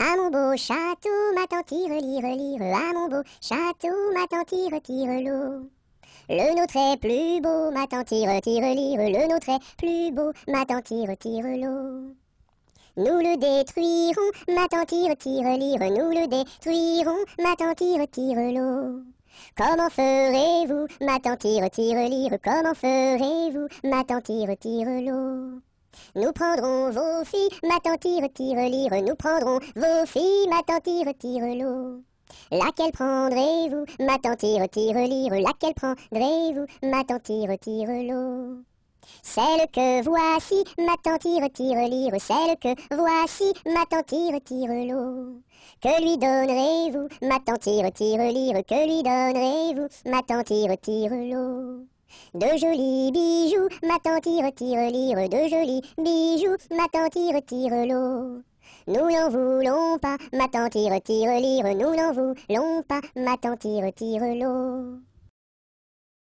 À mon beau château, tante, tire, lire, lire, à mon beau château, tante, tire, tire l'eau. Le nôtre est plus beau, ma tante, tire, tire, lire, le nôtre est plus beau, ma tante, tire, tire l'eau. Nous le détruirons, tante, tire, tire, lire, nous le détruirons, tante, retire l'eau. Comment ferez-vous, tante, tire, tire, lire, comment ferez-vous, tante, retire retire l'eau. Nous prendrons vos filles, ma tante retire lire, nous prendrons vos filles, ma tante retire l'eau. Laquelle prendrez-vous, ma tante retire lire, laquelle prendrez-vous, ma tante retire l'eau. Celle que voici, ma tante retire lire, celle que voici, ma tante retire l'eau. Que lui donnerez-vous, ma tante retire lire, que lui donnerez-vous, ma tante retire l'eau. De jolis bijoux, ma tante y retire lire, de jolis bijoux, ma tante y retire l'eau. Nous n'en voulons pas, ma tante y retire lire, nous n'en voulons pas, ma tante y retire l'eau.